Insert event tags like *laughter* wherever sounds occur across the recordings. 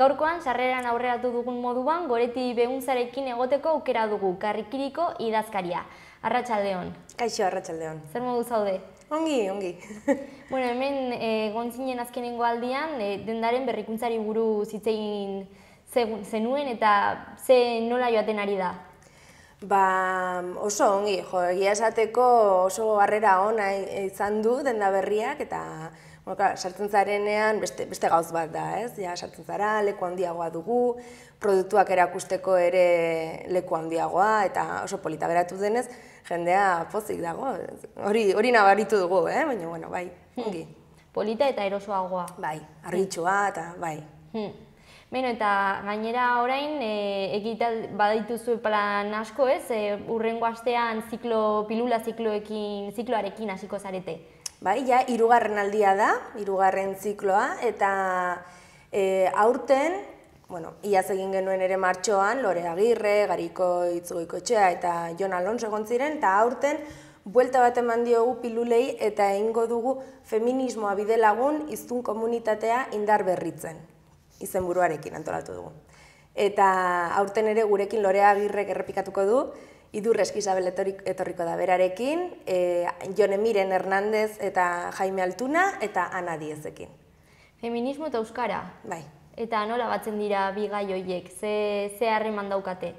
Gaurkoan, sarreran aurreratu dugun moduan, goreti behuntzarekin egoteko aukera dugu, karrikiriko idazkaria. Arratxalde Kaixo, arratxalde hon. Zer modu zaude? Ongi, ongi. *laughs* Bueno, hemen eh, gontzinen azkenen goaldian, eh, dendaren berrikuntzari guru zitzein zenuen eta ze nola joaten ari da? Ba, oso ongi, jo, egia esateko oso barrera hona izan du, denda berriak, eta Oka, sartzen zarenean beste, beste gauz bat da, ez? Ja, sartzen zara, leku handiagoa dugu, produktuak erakusteko ere leku handiagoa, eta oso polita beratu denez, jendea pozik dago, hori, hori nabaritu dugu, eh? baina, bueno, bai, hmm. ongi. Polita eta erosoagoa. Bai, arritxua eta bai. Hmm. eta gainera orain, e, eh, egital badituzu plan asko ez, e, eh, urrengo astean ziklo, pilula zikloekin, zikloarekin hasiko zarete. Bai, ja, irugarren aldia da, irugarren zikloa, eta e, aurten, bueno, iaz egin genuen ere martxoan, Lore Agirre, Gariko Itzgoiko eta Jon Alonso egon ziren, eta aurten, buelta bat eman diogu pilulei eta egingo dugu feminismoa bidelagun iztun komunitatea indar berritzen, izenburuarekin antolatu dugu. Eta aurten ere gurekin Lore Agirre errepikatuko du, Idurre Isabel etorriko da berarekin, e, Jone Miren Hernández eta Jaime Altuna eta Ana Diezekin. Feminismo eta Euskara. Bai. Eta nola batzen dira bi gai ze, ze harreman daukate?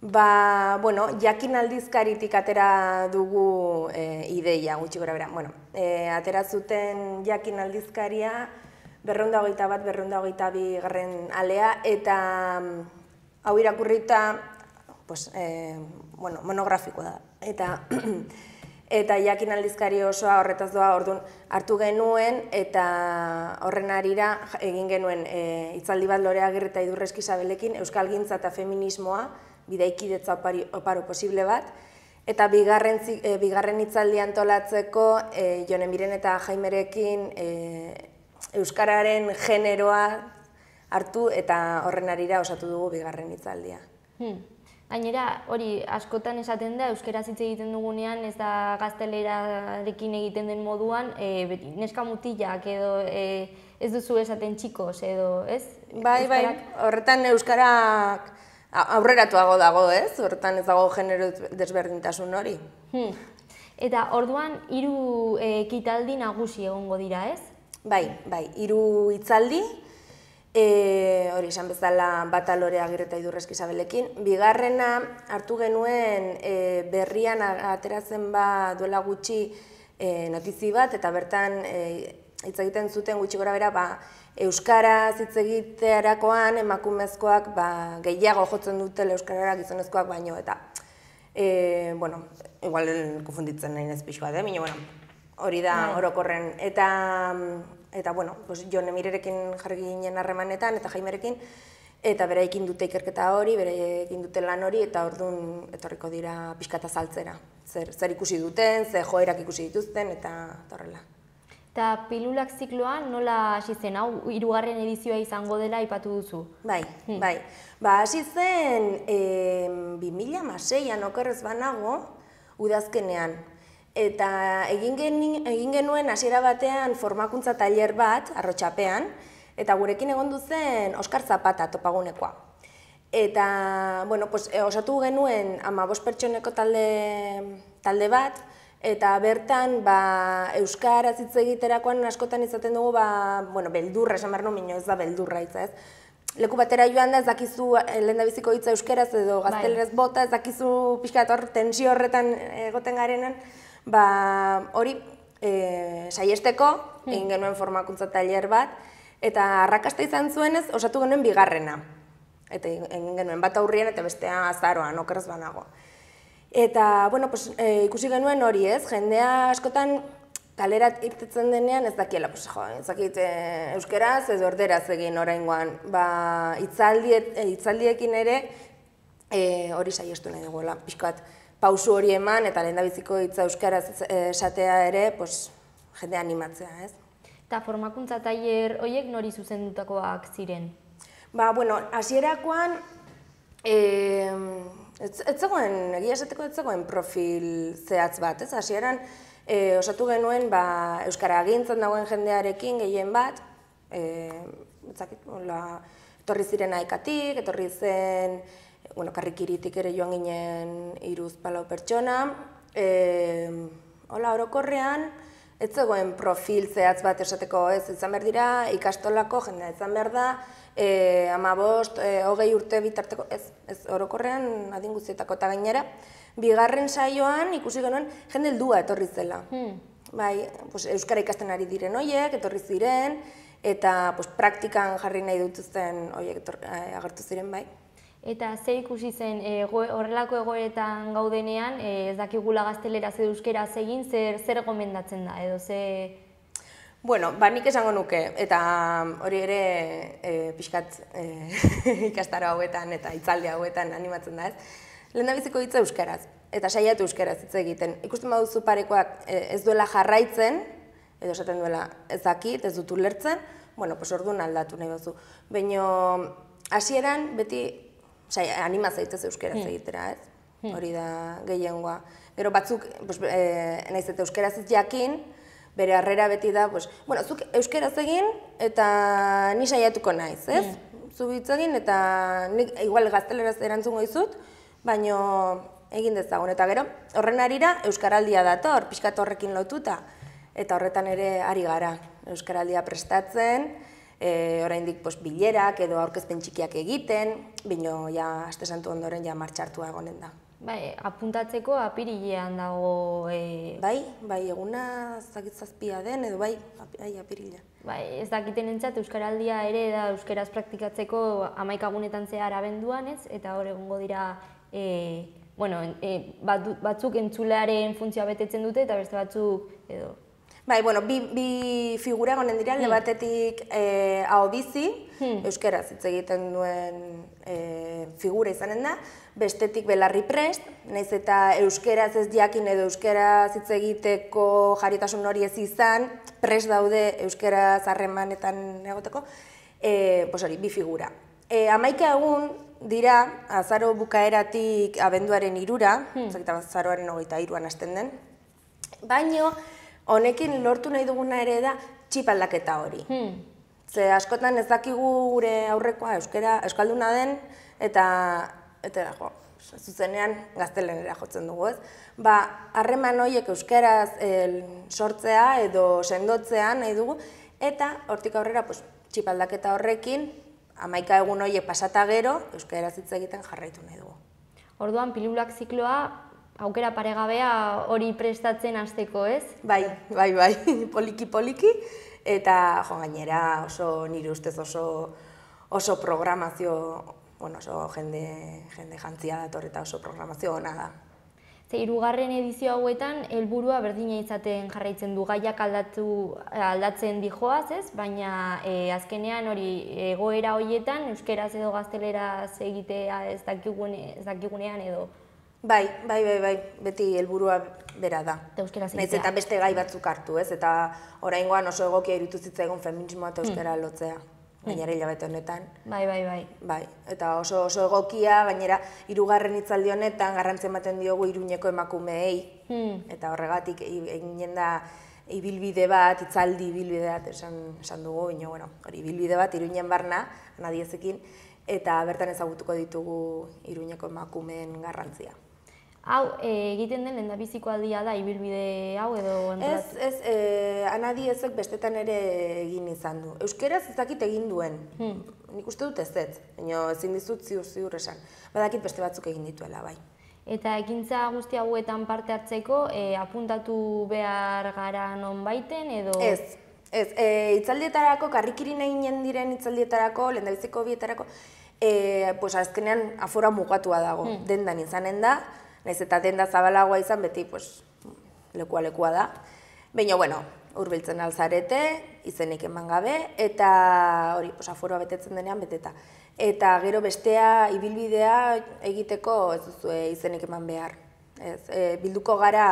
Ba, bueno, jakin aldizkaritik atera dugu e, ideia, gutxi gora bera. Bueno, e, atera zuten jakin aldizkaria, berrunda hogeita bat, berrunda hogeita bi garren alea, eta mm, hau irakurrita pues, eh, bueno, monografikoa da. Eta, *clears throat* eta jakin aldizkari osoa horretaz doa orduan hartu genuen eta horren egin genuen e, itzaldi bat lorea gerre eta idurre eskizabelekin Euskal Gintza eta Feminismoa bidaikidetza opari, oparo posible bat. Eta bigarren, e, bigarren itzaldi antolatzeko e, Jonen Miren eta Jaimerekin e, Euskararen generoa hartu eta horren arira osatu dugu bigarren itzaldia. Hmm. Gainera, hori askotan esaten da, euskaraz zitze egiten dugunean, ez da gaztelera egiten den moduan, e, beti, neska mutilak edo e, ez duzu esaten txikos edo, ez? Bai, bai, horretan euskarak aurreratuago dago, ez? Horretan ez dago genero desberdintasun hori. Hmm. Eta orduan, hiru e, ekitaldi nagusi egongo dira, ez? Bai, bai, hiru hitzaldi E, hori izan bezala bata lore agirreta idurrezki Bigarrena hartu genuen e, berrian ateratzen ba duela gutxi e, notizi bat, eta bertan e, hitz egiten zuten gutxi gora bera ba, Euskara hitz egitearakoan emakumezkoak ba, gehiago jotzen dute Euskarara gizonezkoak baino eta e, bueno, igual konfunditzen nahi nezpixua da, minu bueno, hori da bai. orokorren. Eta mm, eta bueno, pues, Jon jarri ginen harremanetan, eta Jaimerekin, eta beraikin dute ikerketa hori, beraikin dute lan hori, eta ordun etorriko dira pixkata zaltzera. Zer, zer ikusi duten, zer joerak ikusi dituzten, eta horrela. Eta pilulak zikloan nola hasi zen, hau, irugarren edizioa izango dela aipatu duzu? Bai, hmm. bai. Ba, hasi zen, e, 2006an okerrez banago, udazkenean, Eta egin, egin genuen hasiera batean formakuntza tailer bat, arrotxapean, eta gurekin egon duzen Oskar Zapata topagunekoa. Eta, bueno, pues, eh, osatu genuen ama pertsoneko talde, talde bat, eta bertan ba, Euskara hitz egiterakoan askotan izaten dugu, ba, bueno, beldurra, esan behar nomino, ez da beldurra hitz ez. Leku batera joan da, ez dakizu, eh, lehen da biziko hitza Euskaraz edo bai. gazteleraz bota, ez dakizu pixka hor tensio horretan egoten garenan. Ba, hori e, eh, saiesteko, hmm. egin genuen formakuntza tailer bat, eta arrakasta izan zuenez, osatu genuen bigarrena. Eta egin genuen bat aurrien eta bestea azaroan, okeraz banago. Eta, bueno, pues, e, ikusi genuen hori ez, jendea askotan kalerat irtetzen denean ez dakiela, pues, jo, ez dakit eh, euskeraz edo erderaz egin orain guan. Ba, itzaldiet, e, ere E, hori saiestu nahi dugula, pixkat pausu hori eman eta lehendabiziko hitza euskara esatea ere, pues, jende animatzea, ez? Eta formakuntza tailer horiek nori zuzendutakoak ziren? Ba, bueno, hasierakoan ez, zegoen, egia esateko ez zegoen profil zehatz bat, ez? Hasieran e, osatu genuen ba, euskara agintzen dagoen jendearekin gehien bat, hola, etorri ziren aikatik, etorri zen bueno, karrikiritik ere joan ginen iruz palau pertsona. E, orokorrean, ez zegoen profil zehatz bat esateko ez izan behar dira, ikastolako jendea izan behar da, e, bost, e, hogei urte bitarteko, ez, ez orokorrean adin guztietako eta gainera. Bigarren saioan ikusi genuen jende heldua etorri zela. Hmm. Bai, pues, Euskara ikasten ari diren horiek, etorri ziren, eta pues, praktikan jarri nahi dutuzten horiek eh, agertu ziren bai. Eta ze ikusi zen e, horrelako egoeretan gaudenean, e, ez dakigula gaztelera ze euskera egin zer gomendatzen da edo ze Bueno, ba nik esango nuke eta mm, hori ere e, pixkat e, *laughs* ikastaro hauetan eta itzaldi hauetan animatzen da, ez? Lehendabiziko hitza euskaraz eta saiatu euskaraz hitz egiten. Ikusten baduzu parekoak ez duela jarraitzen edo esaten duela ez dakit, ez dut ulertzen, bueno, pues orduan aldatu nahi baduzu. Baino mm, hasieran beti anima zaitez euskera hmm. ez? Hmm. Hori da gehiengoa. Gero batzuk, pues, e, eta jakin, bere harrera beti da, pues, bueno, zuk euskera egin eta ni saiatuko naiz, ez? Hmm. Zubitz Zubitzegin eta nik igual gazteleraz erantzungo izut, baino egin dezagun. Eta gero, horren arira, Euskaraldia dator, pixka horrekin lotuta. Eta horretan ere ari gara, Euskaraldia prestatzen, e, oraindik pos, bilerak edo aurkezpen txikiak egiten, bino ja aste santu ondoren ja martxartua egonen da. Bai, apuntatzeko apirilean dago... E... Bai, bai, eguna zakitzazpia den, edo bai, bai, Bai, ez dakiten entzat, Euskaraldia ere da Euskaraz praktikatzeko amaikagunetan zehar abenduan ez, eta hor egongo dira e, bueno, batzuk entzulearen funtzioa betetzen dute, eta beste batzuk, edo, Bai, bueno, bi, bi figura egonen dira, batetik e, hau bizi, euskeraz hitz egiten duen e, figura izanen da, bestetik belarri prest, naiz eta euskeraz ez jakin edo euskeraz hitz egiteko jaritasun hori ez izan, prest daude euskeraz harremanetan egoteko, e, eh, pos hori, bi figura. E, eh, amaika egun dira, azaro bukaeratik abenduaren irura, hmm. azaroaren hogeita iruan hasten den, baino, honekin lortu nahi duguna ere da txipaldaketa hori. Hmm. Ze askotan ez dakigu gure aurrekoa euskera euskalduna den eta eta jo, zuzenean gaztelenera jotzen dugu, ez? Ba, harreman horiek euskaraz eh, sortzea edo sendotzean nahi dugu eta hortik aurrera pues txip horrekin amaika egun horiek pasata gero euskeraz hitz egiten jarraitu nahi dugu. Orduan pilulak zikloa aukera paregabea hori prestatzen hasteko, ez? Bai, bai, bai, *laughs* poliki poliki eta jo gainera oso nire ustez oso oso programazio, bueno, oso jende jende jantzia dator eta oso programazio ona da. Ze hirugarren edizio hauetan helburua berdina izaten jarraitzen du gaiak aldatu aldatzen dijoaz, ez? Baina e, azkenean hori egoera horietan, euskeraz edo gaztelera egitea ez ez dakigunean edo Bai, bai, bai, bai, beti helburua bera da. Naiz eta beste gai batzuk hartu, ez? Eta oraingoan oso egokia irutu egun feminismoa eta mm. euskara lotzea. Mm. Gainera hilabete honetan. Bai, bai, bai. Bai, eta oso oso egokia, gainera hirugarren hitzaldi honetan garrantzi ematen diogu Iruñeko emakumeei. Mm. Eta horregatik eginen da ibilbide bat, hitzaldi ibilbide bat esan, dugu, baina bueno, hori ibilbide bat Iruinen barna, nadiezekin, eta bertan ezagutuko ditugu Iruñeko emakumeen garrantzia. Hau, eh, egiten den biziko aldia da ibilbide hau edo entratu? Ez, ez, eh, anadi ezok bestetan ere egin izan du. Euskeraz ez dakit egin duen. Hmm. Nik uste dut ez ez, baina ezin dizut ziur ziur esan. Badakit beste batzuk egin dituela, bai. Eta ekintza guzti hauetan parte hartzeko, eh, apuntatu behar gara non edo... Ez, ez. itzaldietarako, karrikirin eginen diren itzaldietarako, lehendabiziko bietarako, e, pues azkenean afora mugatua dago, hmm. dendan izanen da, Naiz eta denda zabalagoa izan beti pues lekua lekua da. Baina bueno, hurbiltzen alzarete, izenik eman gabe eta hori, osea foroa betetzen denean beteta. Eta gero bestea ibilbidea egiteko ez duzu e, izenik eman behar. Ez, e, bilduko gara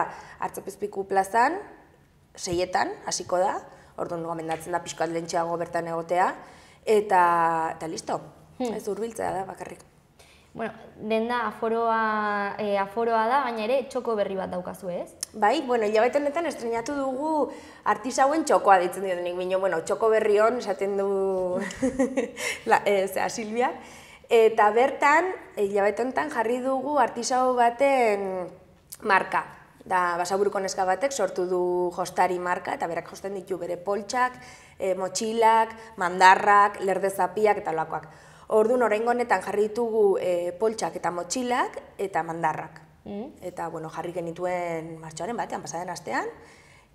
Artzapezpiku plazan seietan hasiko da. Orduan gomendatzen da pizkat lentxeago bertan egotea eta eta listo. Hmm. Ez hurbiltzea da bakarrik. Bueno, denda aforoa, e, aforoa da, baina ere txoko berri bat daukazu ez? Bai, bueno, hilabete honetan estrenatu dugu artisauen txokoa ditzen dut nik, bineo, bueno, txoko berri hon esaten du *laughs* la, e, Silvia. Eta bertan, eh, hilabete honetan jarri dugu artisau baten marka. Da, basaburuko neska batek sortu du jostari marka eta berak josten ditu bere poltsak, e, motxilak, mandarrak, lerdezapiak eta lakoak. Orduan, oraingo honetan jarri ditugu eh, poltsak eta motxilak eta mandarrak. Mm. Eta bueno, jarri genituen martxoaren batean, pasaden astean,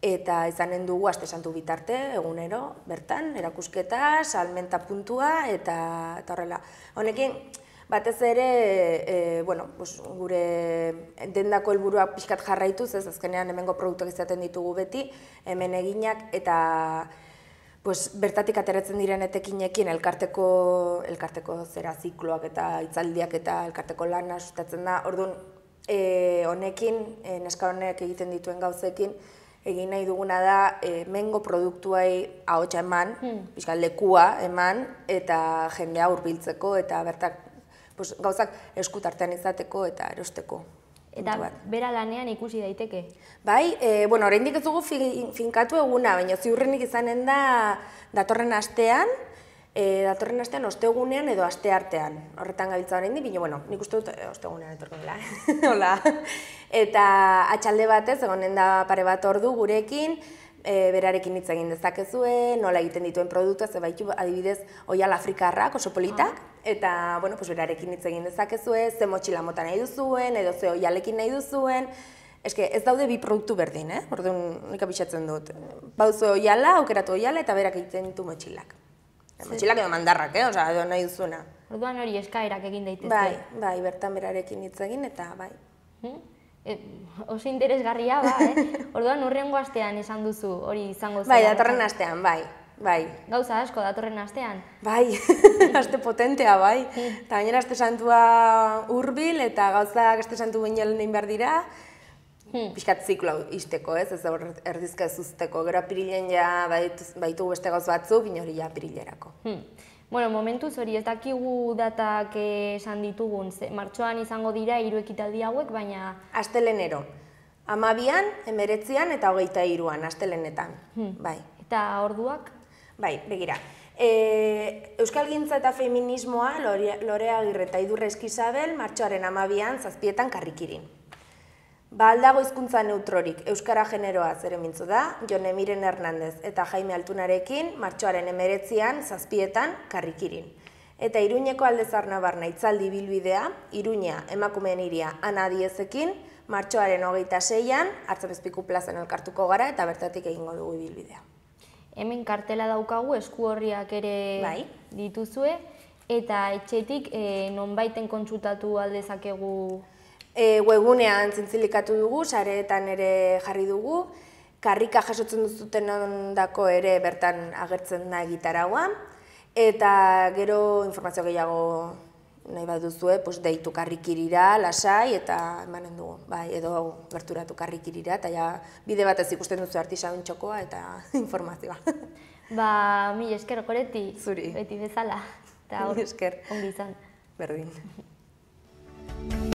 eta izanen dugu aste santu bitarte egunero bertan erakusketa, salmenta puntua eta, eta horrela. Honekin batez ere eh, bueno, bus, gure dendako helburua pixkat jarraituz, ez azkenean hemengo produktuak izaten ditugu beti, hemen eginak eta pues, bertatik ateratzen diren etekinekin elkarteko elkarteko zera zikloak eta itzaldiak eta elkarteko lana sustatzen da. Orduan, e, honekin, e, neska honek egiten dituen gauzekin, egin nahi duguna da e, mengo produktuai ahotsa eman, hmm. eman eta jendea hurbiltzeko eta bertak pues, gauzak eskutartean izateko eta erosteko. Eta bera lanean ikusi daiteke? Bai, e, bueno, oraindik ez dugu finkatu eguna, baina ziurrenik izanen da datorren astean, e, datorren astean ostegunean edo aste artean. Horretan gabiltza oraindik, baina bueno, nik uste dut e, ostegunean etorko dela. *laughs* Eta atxalde batez, egonen da pare bat ordu gurekin, e, berarekin hitz egin dezakezue, nola egiten dituen produktua, ze baitu adibidez oial afrikarrak oso eta bueno, pues berarekin hitz egin dezakezue, ze motxila mota nahi duzuen, edo ze oialekin nahi duzuen, Eske, ez daude bi produktu berdin, eh? Orduan, nik abitxatzen dut. Bauzu oiala, aukeratu oiala, eta berak egiten ditu motxilak. Motxilak edo mandarrak, eh? Osa, edo nahi duzuna. Orduan hori eskaerak egin daitezke. Bai, bai, bertan berarekin hitz egin, eta bai. Hm? eh, oso interesgarria, ba, eh? *laughs* Orduan, urrengo astean izan duzu, hori izango zen. Bai, datorren astean, bai. Bai. Gauza asko datorren astean. Bai. *laughs* Aste potentea bai. *laughs* Ta gainera aste santua hurbil eta gauzak aste santu gainen egin behar dira. Hmm. Piskat ziklo isteko, ez? Ez hor erdizka zuzteko. Gero apirilen ja baitu, beste gauz batzu, bin hori ja apirilerako. Hmm. Bueno, momentuz hori ez dakigu datak esan ditugun, martxoan izango dira hiru ekitaldi hauek, baina... Astelenero, amabian, emeretzian eta hogeita iruan, astelenetan, hmm. bai. Eta orduak? Bai, begira. E, Euskal Gintza eta Feminismoa, Lorea agirreta eta Idurre Eskizabel, martxoaren amabian, zazpietan karrikirin. Ba, aldago izkuntza neutrorik, Euskara generoa zere mintzu da, Jon Emiren Hernandez eta Jaime Altunarekin, martxoaren emeretzian, zazpietan, karrikirin. Eta Iruñeko aldezar nabarna itzaldi bilbidea, Iruña emakumeen iria anadiezekin, martxoaren hogeita seian, hartzapezpiku plazan elkartuko gara eta bertatik egingo dugu bilbidea. Hemen kartela daukagu, esku horriak ere bai. dituzue, eta etxetik eh, nonbaiten kontsultatu aldezakegu e, webunean zintzilikatu dugu, sareetan ere jarri dugu, karrika jasotzen duzuten ondako ere bertan agertzen da gitaragoa, eta gero informazio gehiago nahi bat duzu, pues, deitu karrikirira, lasai, eta emanen dugu, bai, edo gerturatu karrikirira, eta bide bat ez ikusten duzu artisan txokoa eta *laughs* informazioa. Ba, mi esker koreti, Zuri. beti bezala, eta esker. ongi izan. Berdin.